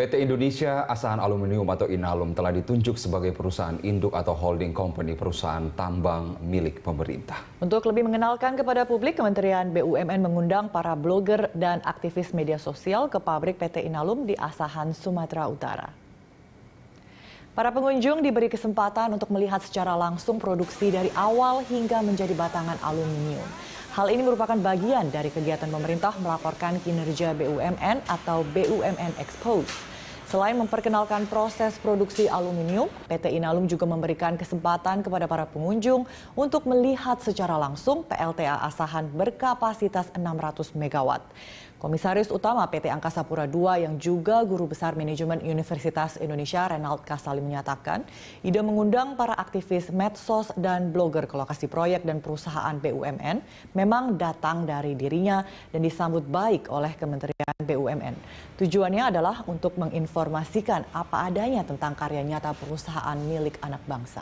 PT Indonesia Asahan Aluminium atau Inalum telah ditunjuk sebagai perusahaan induk atau holding company perusahaan tambang milik pemerintah. Untuk lebih mengenalkan kepada publik, Kementerian BUMN mengundang para blogger dan aktivis media sosial ke pabrik PT Inalum di Asahan, Sumatera Utara. Para pengunjung diberi kesempatan untuk melihat secara langsung produksi dari awal hingga menjadi batangan aluminium. Hal ini merupakan bagian dari kegiatan pemerintah melaporkan kinerja BUMN atau BUMN Expose. Selain memperkenalkan proses produksi aluminium, PT Inalum juga memberikan kesempatan kepada para pengunjung untuk melihat secara langsung PLTA asahan berkapasitas 600 MW. Komisaris Utama PT Angkasa Pura II yang juga Guru Besar Manajemen Universitas Indonesia Renald Kasali menyatakan, ide mengundang para aktivis medsos dan blogger ke lokasi proyek dan perusahaan BUMN memang datang dari dirinya dan disambut baik oleh Kementerian BUMN. Tujuannya adalah untuk menginformasikan menginformasikan apa adanya tentang karya nyata perusahaan milik anak bangsa.